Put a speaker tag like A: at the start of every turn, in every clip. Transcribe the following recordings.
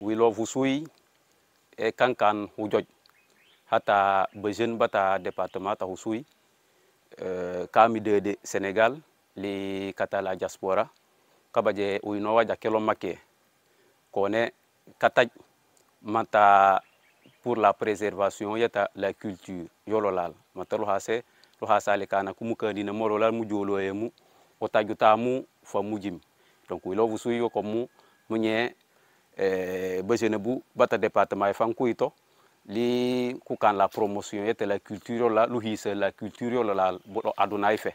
A: wilo vusui e kankan hujoj hata bejen bata département ta husui euh kami de Sénégal, li kata la diaspora kabaje uino waja kelo make kone kata manta pour la préservation yata la culture yolo lal lo hase lo hasa le kana kumukani na lal mu jolo yemu mu, fa mujim donc wilo vusui yo komu munye Eh, bejenebu bata département e fanku ito li kukan la promotion et la culture la lu hisa la culture la aduna ife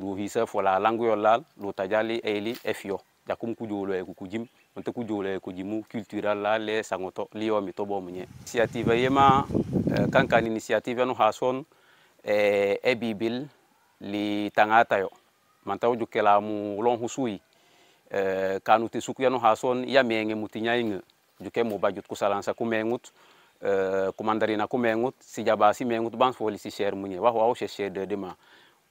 A: lu hisa fo la langue la lu tajali eli efio jakum ku jolo e ku jim onte ku jolo e ku jimu culture la le sangoto li o mi to bo munye initiative yema eh, kankan initiative no hason eh, e ebibil li tangata yo mantawo jukela mu lon husui eh, kanu te sukuyanu hason ya menge mutinyaiŋ juke mo mobajut kusalansa kumeŋut eh, kumandarina kumeŋut sijabasi meŋut ban foli si sher munye wahu wahu o jeli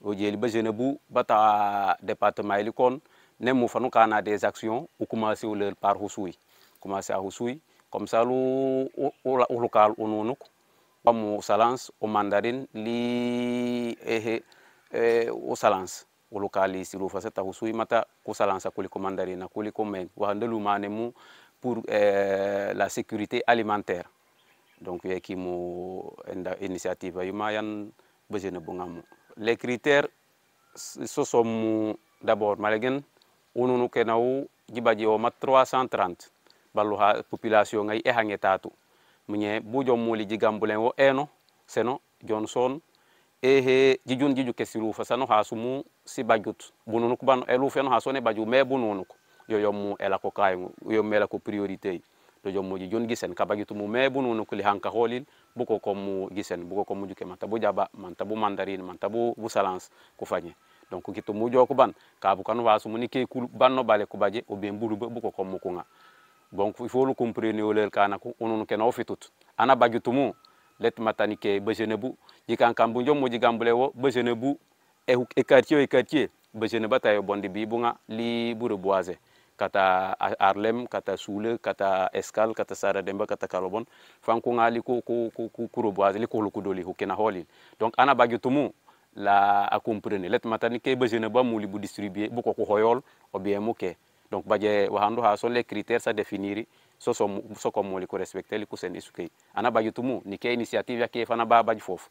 A: ojeli bajenebu bata département ilikon ne mu fanu kana des actions ou commencer ou leur par husui commencer à husui comme ça lu u local nunuk pamu salance o mandarin li ehe eh, o salance wolu ka leesiro fa sata husu kuli komandari na kuli kuliko meng wahandelu mane mu pour eh, la sécurité alimentaire donc ye ya kimo enda initiative yuma yan bezene bungamu les critères so sont mu d'abord malegen ununu kenau jibaji o mat 330 balu ha population ngai ehangetatu munye bujo muli jigambulen wo eno seno johnson ehe jijun jiju ke siru hasumu si bagut. bununu ban elu no ha sone baju me bununu yo yo mu ela kay yo me ela yo mu jijun gisen ka bagitu mu me bununu li hanka holil buko ko mu gisen buko ko mu juke matabu jaba mantabu mandarin mantabu bu salance ku fanye donc gitu mu jo ku ban ka bu kanu ni ke ban no bale ku baje o be mburu buko ko mu ku nga donc il faut le comprendre kana ku onunu ke no fitut ana bagitu mu let matani ke bejene bu yikan kambunjo mo jigambule wo bu e eh, quartier e quartier besene bata yo bondi bi bunga li buru boise kata arlem kata sule kata escal kata sarademba kata kalobon fankunga ngali ko ko ko kuro boise li ko lu kudoli hukena holi donc ana bagu tumu la a comprendre let matani ke besene ba muli bu distribuer bu ko ko hoyol o bien mu ke donc baje wahando ha so les critères ça définir so so so ko muli ko respecter li ko sen isukei ana bagu tumu ni ke initiative ya ke fana ba baji fofu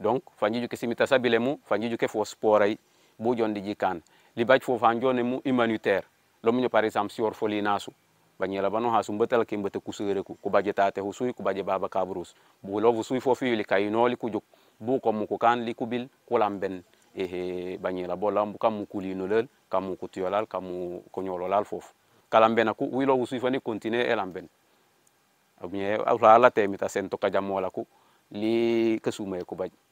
A: donc fanjijuke simita sabile mu fanjijuke fo sporay bu jondi jikan libaj fo ne mu humanitaire lomuño par exemple sior foli nasu bañela bano hasu sumbatal ke mbete kusere ku ku baje tate ho suy ku baje baba kabrus bu lovu suy fo fi li kayino li ku juk bu ko mu ku kan li ku bil ku lamben ehe bañela bo lambu kam e ku li no lel kam ku tiolal kam ko nyolo lal fofu kalambena ku wi lovu suy fani continuer elamben abñe awla la temita sento kajamola ku li kasumay ku baje